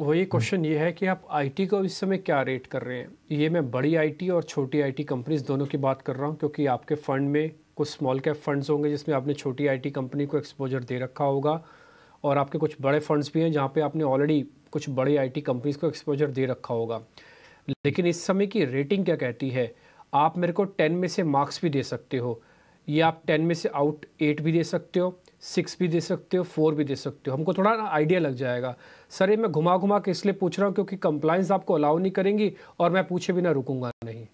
वही क्वेश्चन हम्म। ये है कि आप आईटी को इस समय क्या रेट कर रहे हैं ये मैं बड़ी आईटी और छोटी आईटी कंपनीज दोनों की बात कर रहा हूँ क्योंकि आपके फंड में कुछ स्मॉल कैप फंड्स होंगे जिसमें आपने छोटी आईटी कंपनी को एक्सपोजर दे रखा होगा और आपके कुछ बड़े फंड्स भी हैं जहाँ पे आपने ऑलरेडी कुछ बड़ी आईटी कंपनीज को एक्सपोजर दे रखा होगा लेकिन इस समय की रेटिंग क्या कहती है आप मेरे को टेन में से मार्क्स भी दे सकते हो ये आप टेन में से आउट एट भी दे सकते हो सिक्स भी दे सकते हो फोर भी दे सकते हो हमको थोड़ा ना आइडिया लग जाएगा सर ये मैं घुमा घुमा के इसलिए पूछ रहा हूँ क्योंकि कंप्लाइंस आपको अलाउ नहीं करेंगी और मैं पूछे भी ना रुकूंगा नहीं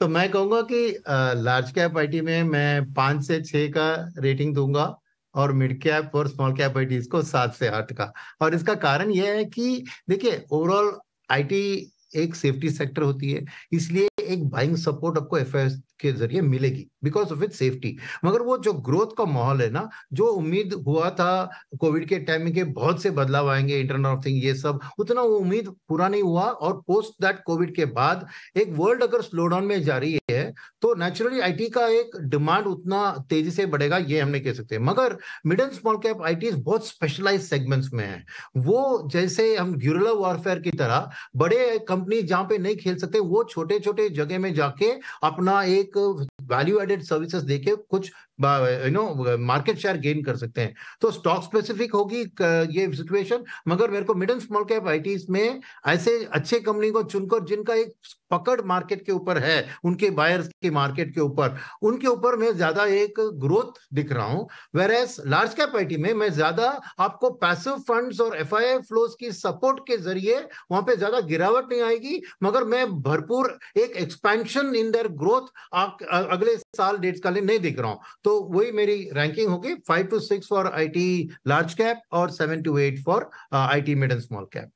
तो मैं कहूंगा कि लार्ज कैप आई में मैं पांच से छ का रेटिंग दूंगा और मिड कैप और स्मॉल कैप आई को सात से आठ का और इसका कारण यह है कि देखिए ओवरऑल आईटी एक सेफ्टी सेक्टर होती है इसलिए एक बाइंग सपोर्ट आपको एफ के जरिए मिलेगी बिकॉज ऑफ इट सेफ्टी मगर वो जो ग्रोथ का माहौल है ना जो उम्मीद हुआ था कोविड के टाइम के बहुत से बदलाव आएंगे इंटरनेट ऑफ थिंग ये सब उतना वो उम्मीद पूरा नहीं हुआ और पोस्ट दैट कोविड के बाद एक वर्ल्ड अगर स्लो डाउन में जा रही है तो नेचुरली आईटी का एक डिमांड उतना तेजी से बढ़ेगा ये हमने कह सकते हैं मगर मिड एंड स्मॉल कैप आई बहुत स्पेशलाइज सेगमेंट्स में है वो जैसे हम ग्यूरला वॉरफेयर की तरह बड़े कंपनी जहां पे नहीं खेल सकते वो छोटे छोटे जगह में जाके अपना एक वैल्यू एडेड सर्विसेज देके कुछ you know market share gain कर सकते हैं तो स्टॉक स्पेसिफिक होगी ये सिचुएशन मगर मेरे को mid and small cap ITs में ऐसे अच्छे कंपनी को चुनकर जिनका एक पकड़ मार्केट के ऊपर है उनके बायर्स के मार्केट के ऊपर उनके ऊपर मैं ज्यादा एक ग्रोथ दिख रहा हूँ whereas large cap I में मैं ज्यादा आपको पैसिव फंड्स और एफ आई फ्लोज की सपोर्ट के जरिए वहां पे ज्यादा गिरावट नहीं आएगी मगर मैं भरपूर एक एक्सपेंशन इन दर ग्रोथ अगले साल डेढ़ साल नहीं दिख रहा हूँ तो वही मेरी रैंकिंग होगी five two six four I large cap और seven two eight four I T mid and small cap